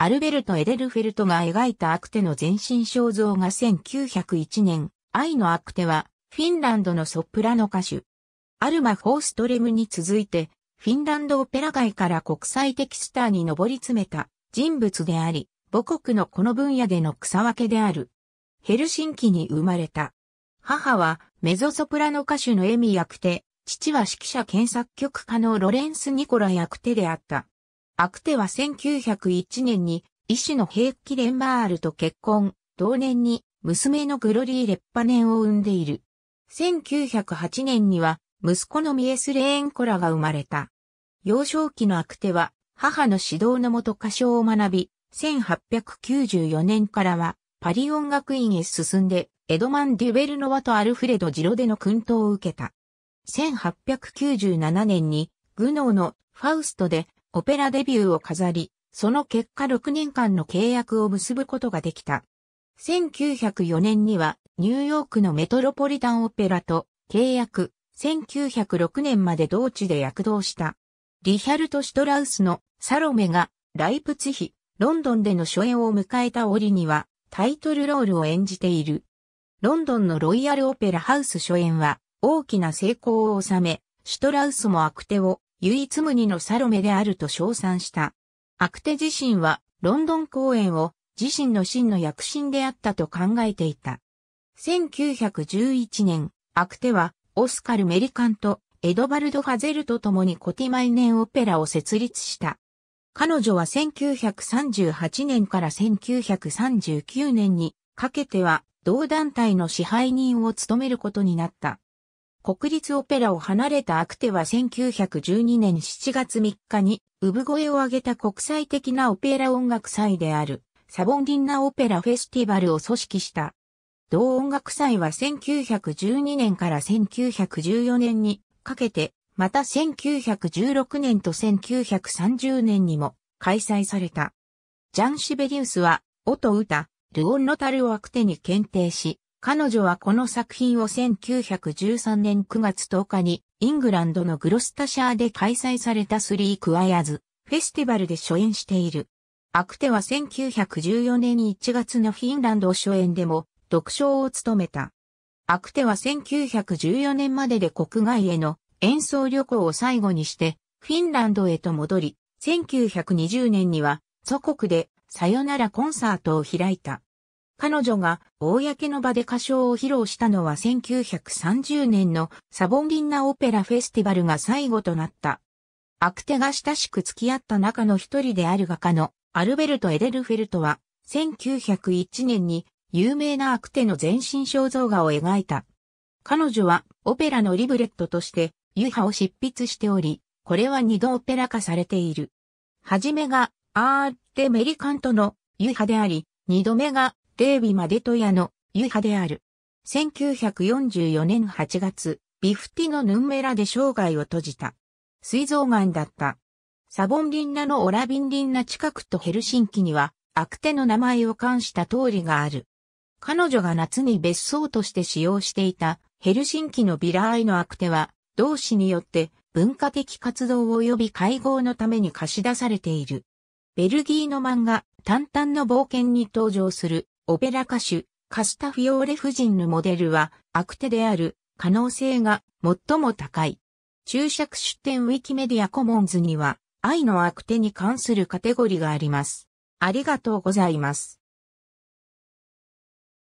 アルベルト・エデルフェルトが描いたアクテの全身肖像が1901年、愛のアクテは、フィンランドのソプラノ歌手。アルマ・フォーストレムに続いて、フィンランドオペラ界から国際的スターに上り詰めた人物であり、母国のこの分野での草分けである。ヘルシンキに生まれた。母はメゾソプラノ歌手のエミ・ヤクテ、父は指揮者検作曲家のロレンス・ニコラ・ヤクテであった。アクテは1901年に医師のヘイキレンバールと結婚、同年に娘のグロリー・レッパネンを産んでいる。1908年には息子のミエス・レーンコラが生まれた。幼少期のアクテは母の指導のもと歌唱を学び、1894年からはパリ音楽院へ進んでエドマン・デュベルノワとアルフレド・ジロでの訓導を受けた。1897年に、グノーのファウストでオペラデビューを飾り、その結果6年間の契約を結ぶことができた。1904年にはニューヨークのメトロポリタンオペラと契約、1906年まで同地で躍動した。リヒャルト・シュトラウスのサロメがライプツヒ、ロンドンでの初演を迎えた折にはタイトルロールを演じている。ロンドンのロイヤルオペラハウス初演は大きな成功を収め、シュトラウスもアクテを唯一無二のサロメであると称賛した。アクテ自身はロンドン公演を自身の真の躍進であったと考えていた。1911年、アクテはオスカル・メリカンとエドバルド・ファゼルと共にコティマイネン・オペラを設立した。彼女は1938年から1939年にかけては同団体の支配人を務めることになった。国立オペラを離れたアクテは1912年7月3日に産声を上げた国際的なオペラ音楽祭であるサボンディンナオペラフェスティバルを組織した。同音楽祭は1912年から1914年にかけて、また1916年と1930年にも開催された。ジャン・シベリウスは、音歌、ルオンロタルをアクテに検定し、彼女はこの作品を1913年9月10日にイングランドのグロスタシャーで開催されたスリークワイアズフェスティバルで初演している。アクテは1914年1月のフィンランド初演でも読唱を務めた。アクテは1914年までで国外への演奏旅行を最後にしてフィンランドへと戻り、1920年には祖国でさよならコンサートを開いた。彼女が公の場で歌唱を披露したのは1930年のサボンデンナオペラフェスティバルが最後となった。アクテが親しく付き合った中の一人である画家のアルベルト・エデルフェルトは1901年に有名なアクテの全身肖像画を描いた。彼女はオペラのリブレットとしてユハを執筆しており、これは二度オペラ化されている。はじめがアーテ・メリカントのユハであり、二度目がレービ・マデトヤのユ派である。1944年8月、ビフティのヌンメラで生涯を閉じた。膵臓癌だった。サボンリンナのオラビンリンナ近くとヘルシンキには、アクテの名前を冠した通りがある。彼女が夏に別荘として使用していたヘルシンキのビラ愛イのアクテは、同志によって文化的活動及び会合のために貸し出されている。ベルギーの漫画、淡々の冒険に登場するオペラ歌手、カスタフィオーレ夫人のモデルは、悪手である可能性が最も高い。注釈出典ウィキメディアコモンズには、愛の悪手に関するカテゴリーがあります。ありがとうございます。